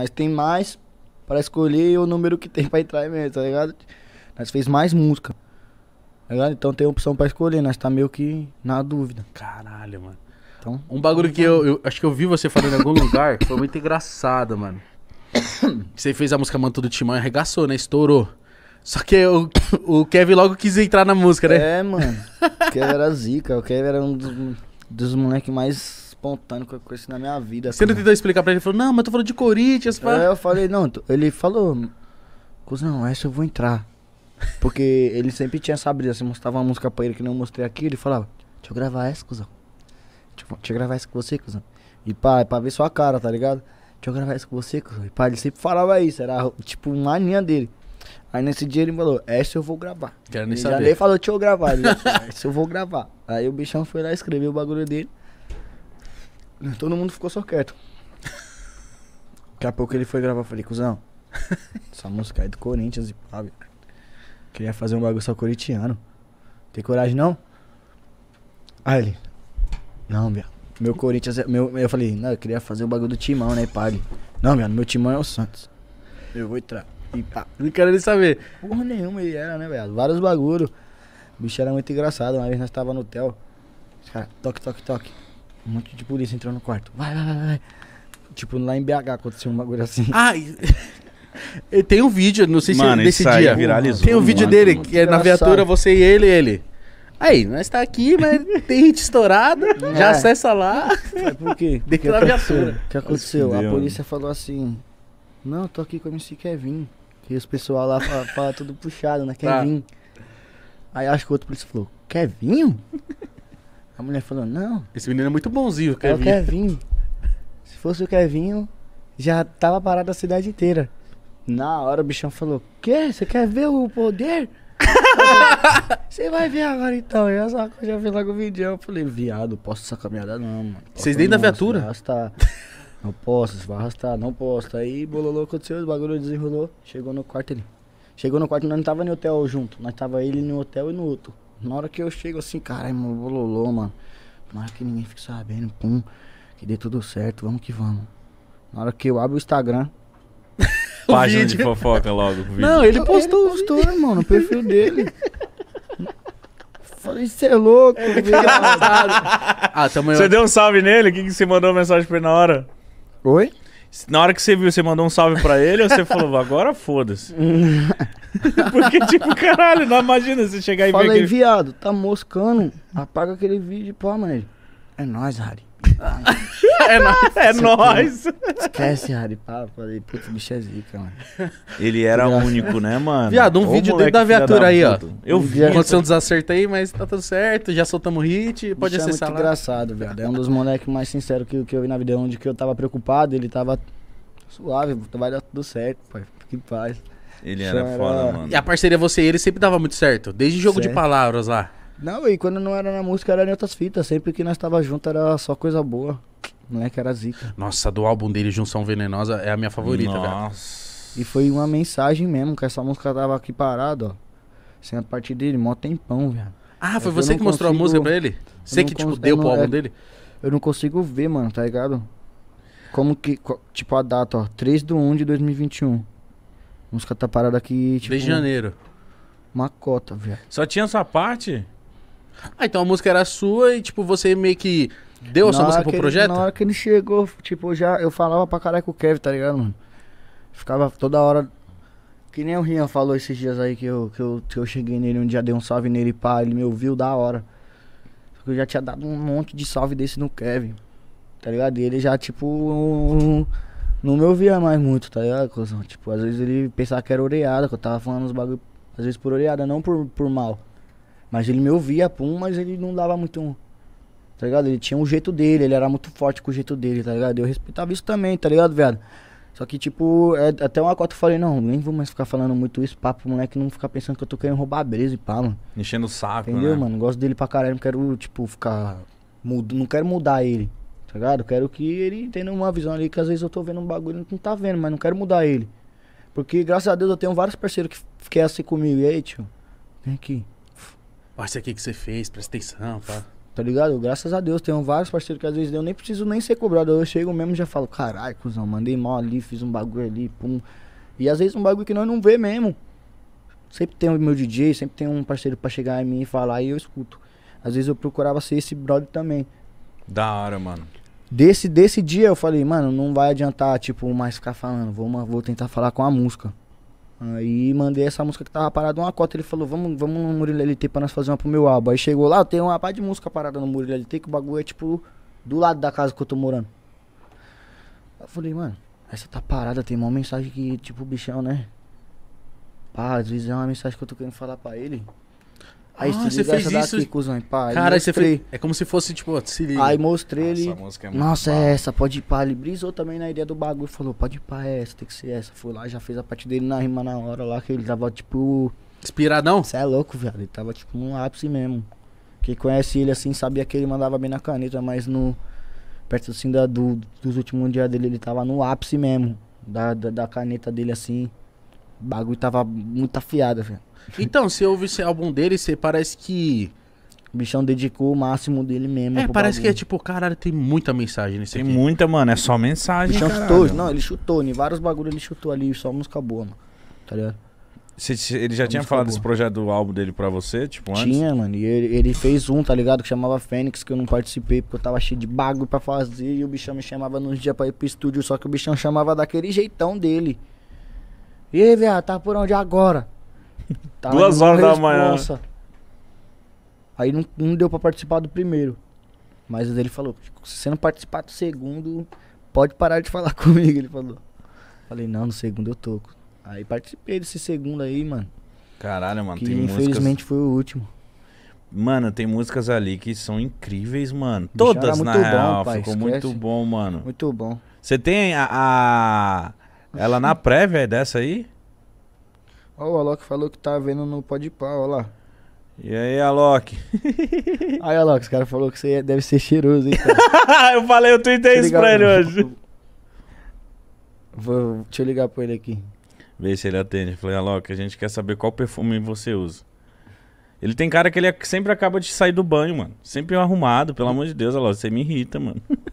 Mas tem mais para escolher o número que tem para entrar mesmo, tá ligado? Nós fez mais música. Tá ligado? Então tem opção para escolher, nós tá meio que na dúvida. Caralho, mano. Então, um bagulho que eu, eu acho que eu vi você falando em algum lugar, foi muito engraçado, mano. Você fez a música Manto do Timão e arregaçou, né? Estourou. Só que o, o Kevin logo quis entrar na música, né? É, mano. O Kevin era zica. O Kevin era um dos, dos moleques mais espontâneo que eu conheci na minha vida. Você não assim. tentou explicar pra ele? Ele falou, não, mas eu tô falando de Corinthians, pá. Aí é, eu falei, não. Ele falou, cuzão, essa eu vou entrar. Porque ele sempre tinha essa brisa. Você assim, mostrava uma música pra ele que não mostrei aqui, ele falava, deixa eu gravar essa, cuzão. Deixa eu, deixa eu gravar essa com você, cuzão. E pá, é pra ver sua cara, tá ligado? Deixa eu gravar essa com você, cuzão. E pá, ele sempre falava isso. Era tipo uma linha dele. Aí nesse dia ele falou, essa eu vou gravar. Quero nem ele saber. Já nem falou, deixa eu gravar. Ele, essa eu vou gravar. Aí o bichão foi lá, escrever o bagulho dele. Todo mundo ficou só quieto. Daqui a pouco ele foi gravar, eu falei, cuzão, essa música é do Corinthians e pá, velho. Queria fazer um bagulho só coritiano. Tem coragem não? Aí ele, não, viado. Meu Corinthians é. Meu, eu falei, não, eu queria fazer o bagulho do timão, né? Pague. Não, viado, meu timão é o Santos. Eu vou entrar. E pá, não quero nem saber. Porra nenhuma ele era, né, velho? Vários bagulho. O bicho era muito engraçado. Uma vez nós tava no hotel. Os caras, toque, toque, toque. Um monte de polícia entrou no quarto. Vai, vai, vai, vai. Tipo, lá em BH aconteceu um bagulho assim. Ah, e... tem um vídeo, não sei Mano, se desse isso dia. Viralizou tem um vídeo dele, que é na viatura você e ele, ele. Aí, nós tá aqui, mas tem gente estourado, é. já acessa lá. por quê? Dentro da viatura. O que aconteceu? A polícia falou assim: Não, tô aqui com o MC Kevin. E os pessoal lá fala, fala tudo puxado, né? Tá. Kevin. Tá. Aí acho que o outro polícia falou: Kevin? A mulher falou, não. Esse menino é muito bonzinho, o Kevin. É o Kevin. Se fosse o Kevin, já tava parado a cidade inteira. Na hora o bichão falou, quê? Você quer ver o poder? Você vai ver agora então. Eu só já vi logo o vídeo. Eu falei, viado, posso essa caminhada não, mano. Vocês nem da viatura? Arrastar. Não posso, vai arrastar, não posso. Aí bololou, aconteceu, o bagulho desenrolou. Chegou no quarto ele. Chegou no quarto, nós não tava no hotel junto. Nós tava ele no hotel e no outro. Na hora que eu chego assim, caralho, é bololô, mano. Tomara que ninguém fique sabendo, pum. Que dê tudo certo, vamos que vamos. Na hora que eu abro o Instagram. o Página vídeo. de fofoca logo. Não, ele postou, ele postou, mano no perfil dele. Falei, você é louco, é velho. ah, Você deu um salve nele? O que, que você mandou mensagem pra ele na hora? Oi? Na hora que você viu, você mandou um salve pra ele, ou você falou, agora foda-se. Porque, tipo, caralho, não imagina você chegar e Falei, ver. Falei, aquele... viado, tá moscando, apaga aquele vídeo, pô, mano. É nóis, Harry. é, nóis. é nóis. Esquece, Harry Falei, putz, bicho é zica, mano. Ele era o único, né, mano? Viado, um Ô, vídeo dentro da viatura aí, ó. Eu vi. Aconteceu um desacerto aí, mas tá tudo certo. Já soltamos hit, pode bicho é acessar é muito lá. engraçado, velho. É um dos moleques mais sinceros que, que eu vi na vida. Onde que eu tava preocupado, ele tava suave. Vai dar tudo certo, pai. Que paz. Ele era, era foda, mano. E a parceria você e ele sempre dava muito certo. Desde jogo certo. de palavras lá. Não, e quando não era na música, era em outras fitas. Sempre que nós tava junto era só coisa boa. Moleque é era zica. Nossa, do álbum dele, Junção Venenosa, é a minha favorita, Nossa. velho. E foi uma mensagem mesmo, que essa música tava aqui parada, ó. Sem a parte dele, mó tempão, velho. Ah, é foi é você que, que mostrou consigo... a música pra ele? Você que, tipo, deu não, pro é, álbum é... dele? Eu não consigo ver, mano, tá ligado? Como que. Tipo, a data, ó. 3 de 1 de 2021. A música tá parada aqui, tipo. Desde janeiro. Uma cota, velho. Só tinha essa parte? Ah, então a música era sua e, tipo, você meio que deu a sua música pro ele, projeto? na hora que ele chegou, tipo, já eu falava pra caralho com o Kevin, tá ligado, mano? Ficava toda hora. Que nem o Rian falou esses dias aí que eu, que eu, que eu cheguei nele um dia, dei um salve nele e pá, ele me ouviu da hora. Porque eu já tinha dado um monte de salve desse no Kevin, tá ligado? E ele já, tipo. Um, não me ouvia mais muito, tá ligado, Tipo, às vezes ele pensava que era oreada, que eu tava falando uns bagulho, às vezes por oreada, não por, por mal. Mas ele me ouvia, pum, mas ele não dava muito. Tá ligado? Ele tinha um jeito dele, ele era muito forte com o jeito dele, tá ligado? Eu respeitava isso também, tá ligado, velho? Só que, tipo, é, é, até uma cota eu falei, não, nem vou mais ficar falando muito isso, papo, moleque não ficar pensando que eu tô querendo roubar a brisa e pá, mano. Enchendo o saco, Entendeu, né? mano? Gosto dele pra caralho, não quero, tipo, ficar. Mudo, não quero mudar ele, tá ligado? Quero que ele tenha uma visão ali, que às vezes eu tô vendo um bagulho e não tá vendo, mas não quero mudar ele. Porque, graças a Deus, eu tenho vários parceiros que, querem é assim comigo. E aí, tio, vem aqui parceiro, aqui que, você fez? Presta atenção, pá. Tá ligado? Graças a Deus, tenho vários parceiros que às vezes eu nem preciso nem ser cobrado. Eu chego mesmo e já falo, caralho, cuzão, mandei mal ali, fiz um bagulho ali, pum. E às vezes um bagulho que nós não vê mesmo. Sempre tem o meu DJ, sempre tem um parceiro para chegar em mim e falar, e eu escuto. Às vezes eu procurava ser esse brother também. Da hora, mano. Desse, desse dia eu falei, mano, não vai adiantar, tipo, mais ficar falando. Vou, vou tentar falar com a música. Aí mandei essa música que tava parada uma cota. Ele falou, vamos, vamos no Murilo LT pra nós fazer uma pro meu álbum. Aí chegou lá, tem uma parte de música parada no Murilo LT, que o bagulho é tipo do lado da casa que eu tô morando. Eu falei, mano, essa tá parada, tem uma mensagem que, tipo, bichão, né? Pá, às vezes é uma mensagem que eu tô querendo falar pra ele. Aí ah, você fez daqui, isso? Cuzão, pá. Cara, você fez... É como se fosse, tipo, se liga. Aí mostrei ele... música é muito Nossa, é essa, pode ir pá. Ele brisou também na ideia do bagulho. Falou, pode ir pá, é essa, tem que ser essa. Foi lá, já fez a parte dele na rima na hora lá, que ele tava, tipo... Inspiradão? Você é louco, velho. Ele tava, tipo, no ápice mesmo. Quem conhece ele, assim, sabia que ele mandava bem na caneta, mas no... Perto, assim, da, do, dos últimos dias dele, ele tava no ápice mesmo. Da, da, da caneta dele, assim. O bagulho tava muito afiado, velho. Então, você ouve esse álbum dele, você parece que. O bichão dedicou o máximo dele mesmo. É, parece bagulho. que é tipo, caralho, tem muita mensagem nesse Tem aqui. muita, mano, é só mensagem. O bichão caralho. chutou, não, ele chutou, em vários bagulhos ele chutou ali, só música boa, mano. Tá ligado? Cê, ele já tinha falado boa. desse projeto do álbum dele pra você, tipo, antes? Tinha, mano, e ele, ele, fez um, tá ligado, que chamava Fênix, que eu não participei porque eu tava cheio de bagulho pra fazer e o bichão me chamava nos dias pra ir pro estúdio, só que o bichão chamava daquele jeitão dele. E aí, viado, tá por onde agora? Tá, Duas horas da manhã. Nossa. Aí não, não deu pra participar do primeiro. Mas ele falou: se você não participar do segundo, pode parar de falar comigo. Ele falou. Falei: não, no segundo eu tô. Aí participei desse segundo aí, mano. Caralho, mano, que tem infelizmente músicas... foi o último. Mano, tem músicas ali que são incríveis, mano. Todas, na bom, real. Pai, ficou esquece. muito bom, mano. Muito bom. Você tem a, a... Ela na prévia é dessa aí? Ó, oh, o Alok falou que tá vendo no pau, ó lá. E aí, Alok? aí, Alok, os caras falaram que você é, deve ser cheiroso, hein, cara? eu falei, eu tuitei isso pra ele hoje. Vou, deixa eu ligar pra ele aqui. Vê se ele atende. Falei, Alok, a gente quer saber qual perfume você usa. Ele tem cara que ele é- sempre acaba de sair do banho, mano. Sempre arrumado, pelo amor de Deus, Alok. Você me irrita, mano.